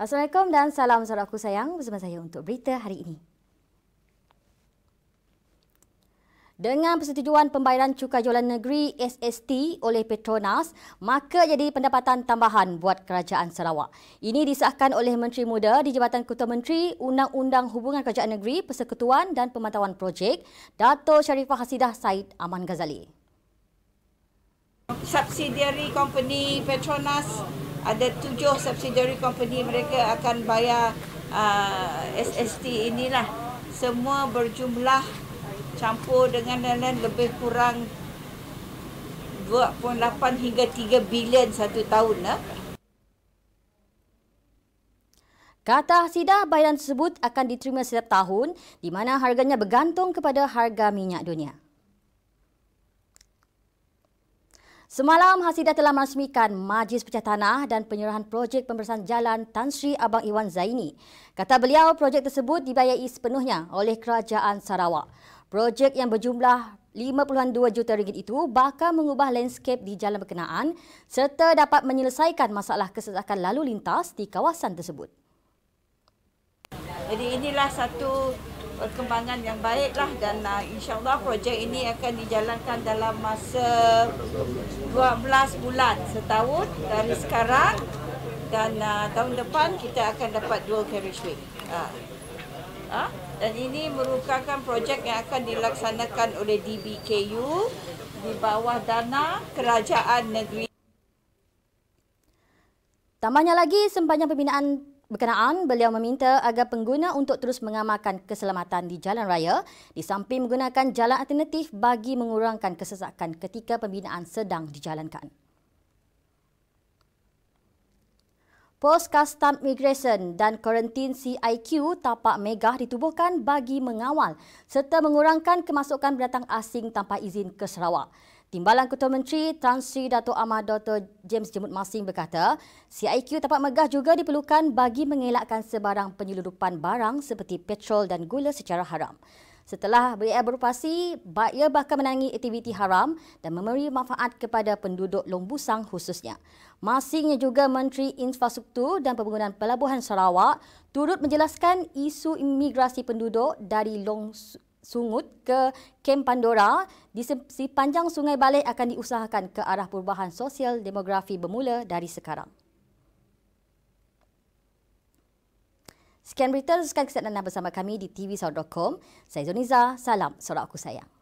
Assalamualaikum dan salam sejahtera aku sayang bersama saya untuk berita hari ini. Dengan persetujuan pembayaran cukai jualan negeri SST oleh Petronas, maka jadi pendapatan tambahan buat kerajaan Sarawak. Ini disahkan oleh Menteri Muda di Jabatan Ketua Menteri Undang-Undang Hubungan Kerajaan Negeri, Persekutuan dan Pemantauan Projek, Dato Sharifah Hasidah Said Aman Ghazali. Subsidiary company Petronas ada tujuh subsidiary company mereka akan bayar uh, ah, SST inilah semua berjumlah campur dengan lain-lain lebih kurang 2.8 hingga 3 bilion satu tahun lah. Kata Asida, bayaran tersebut akan diterima setiap tahun di mana harganya bergantung kepada harga minyak dunia. Semalam, Hasidah telah merasmikan Majlis Pecah Tanah dan penyerahan projek pembersihan jalan Tan Sri Abang Iwan Zaini. Kata beliau, projek tersebut dibayai sepenuhnya oleh Kerajaan Sarawak. Projek yang berjumlah 52 juta ringgit itu bakal mengubah landscape di jalan berkenaan serta dapat menyelesaikan masalah kesesakan lalu lintas di kawasan tersebut. Jadi inilah satu perkembangan yang baiklah dan uh, insyaallah projek ini akan dijalankan dalam masa 12 bulan setahun dari sekarang dan uh, tahun depan kita akan dapat dua carriageway. Uh. Ah. Uh. Ah? Dan ini merupakan projek yang akan dilaksanakan oleh DBKU di bawah dana kerajaan negeri. Tambahnya lagi sepanjang pembinaan berkenaan, beliau meminta agar pengguna untuk terus mengamalkan keselamatan di jalan raya di samping menggunakan jalan alternatif bagi mengurangkan kesesakan ketika pembinaan sedang dijalankan. Pos Custom Migration dan Quarantine CIQ tapak megah ditubuhkan bagi mengawal serta mengurangkan kemasukan berdatang asing tanpa izin ke Sarawak. Timbalan Ketua Menteri Tan Sri Dato' Ahmad Dr. James Jemut Masing berkata, CIQ tapak megah juga diperlukan bagi mengelakkan sebarang penyeludupan barang seperti petrol dan gula secara haram. Setelah BL beroperasi, buyer bahkan menangi aktiviti haram dan memberi manfaat kepada penduduk Longbusang khususnya. Masingnya juga Menteri Infrastruktur dan Pembangunan Pelabuhan Sarawak turut menjelaskan isu imigrasi penduduk dari Long Sungut ke Kem Pandora di sepanjang Sungai Balik akan diusahakan ke arah perubahan sosial demografi bermula dari sekarang. Sekian berita, teruskan kesempatan bersama kami di tvsaur.com. Saya Zoniza, salam, sorak aku sayang.